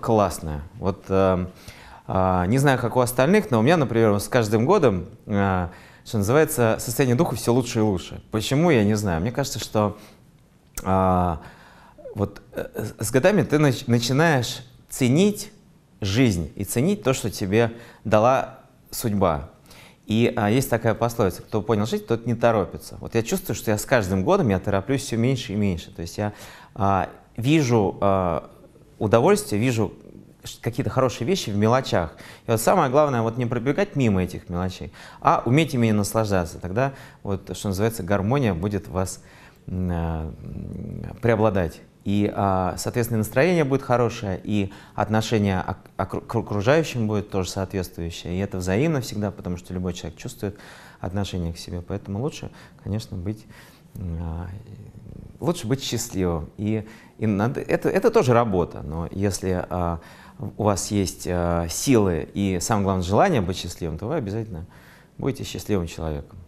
классная. Вот э, э, не знаю, как у остальных, но у меня, например, с каждым годом, э, что называется, состояние духа все лучше и лучше. Почему, я не знаю. Мне кажется, что э, вот э, с годами ты нач начинаешь ценить жизнь и ценить то, что тебе дала судьба. И а, есть такая пословица, кто понял жизнь, тот не торопится. Вот я чувствую, что я с каждым годом я тороплюсь все меньше и меньше. То есть я а, вижу а, удовольствие, вижу какие-то хорошие вещи в мелочах. И вот самое главное, вот не пробегать мимо этих мелочей, а уметь ими наслаждаться. Тогда, вот, что называется, гармония будет вас э, преобладать. И, э, соответственно, настроение будет хорошее, и отношение к окружающим будет тоже соответствующее. И это взаимно всегда, потому что любой человек чувствует отношение к себе. Поэтому лучше, конечно, быть э, лучше быть счастливым. И, и надо, это, это тоже работа, но если а, у вас есть а, силы и, самое главное, желание быть счастливым, то вы обязательно будете счастливым человеком.